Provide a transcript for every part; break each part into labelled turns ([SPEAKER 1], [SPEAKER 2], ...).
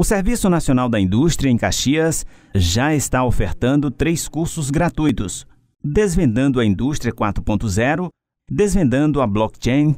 [SPEAKER 1] O Serviço Nacional da Indústria em Caxias já está ofertando três cursos gratuitos: Desvendando a Indústria 4.0, Desvendando a Blockchain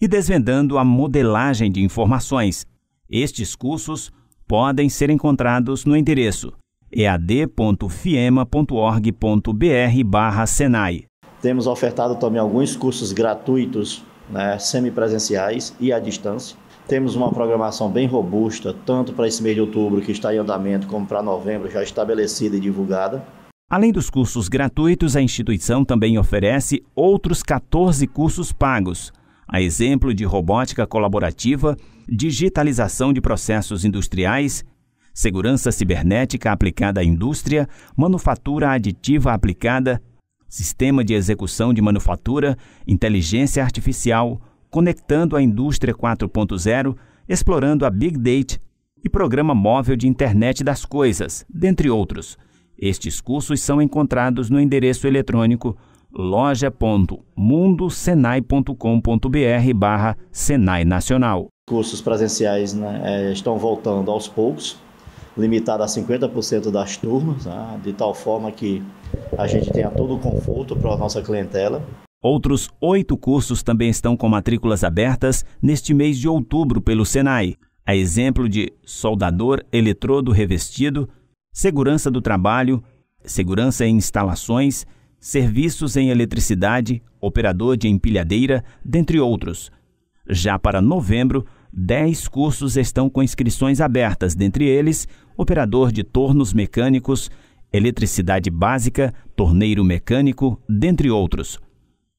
[SPEAKER 1] e Desvendando a Modelagem de Informações. Estes cursos podem ser encontrados no endereço ead.fiema.org.br/senai.
[SPEAKER 2] Temos ofertado também alguns cursos gratuitos, né, semipresenciais e à distância temos uma programação bem robusta, tanto para esse mês de outubro que está em andamento, como para novembro, já estabelecida e divulgada. Além dos
[SPEAKER 1] cursos gratuitos, a instituição também oferece outros 14 cursos pagos, a exemplo de robótica colaborativa, digitalização de processos industriais, segurança cibernética aplicada à indústria, manufatura aditiva aplicada, sistema de execução de manufatura, inteligência artificial, conectando a indústria 4.0, explorando a Big Data e programa móvel de internet das coisas, dentre outros. Estes cursos são encontrados no endereço eletrônico loja.mundosenai.com.br
[SPEAKER 2] Senai Nacional. Cursos presenciais né, é, estão voltando aos poucos, limitado a 50% das turmas, né, de tal forma que a gente tenha todo o conforto para a nossa clientela.
[SPEAKER 1] Outros oito cursos também estão com matrículas abertas neste mês de outubro pelo Senai, a exemplo de soldador eletrodo revestido, segurança do trabalho, segurança em instalações, serviços em eletricidade, operador de empilhadeira, dentre outros. Já para novembro, dez cursos estão com inscrições abertas, dentre eles, operador de tornos mecânicos, eletricidade básica, torneiro mecânico, dentre outros.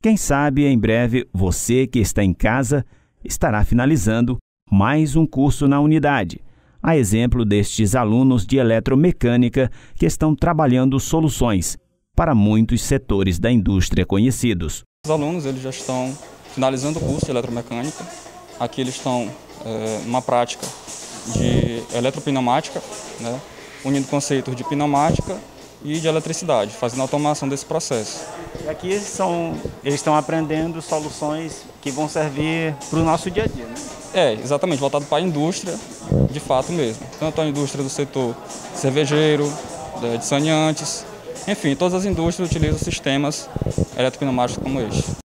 [SPEAKER 1] Quem sabe em breve você que está em casa estará finalizando mais um curso na unidade, a exemplo destes alunos de eletromecânica que estão trabalhando soluções para muitos setores da indústria conhecidos.
[SPEAKER 3] Os alunos eles já estão finalizando o curso de eletromecânica. Aqui eles estão é, numa prática de eletropneumática, né, unindo conceitos de pneumática e de eletricidade, fazendo a automação desse processo. E aqui são, eles estão aprendendo soluções que vão servir para o nosso dia a dia, né? É, exatamente, voltado para a indústria, de fato mesmo. Tanto a indústria do setor cervejeiro, de saneantes, enfim, todas as indústrias utilizam sistemas eletroclimáticos como este.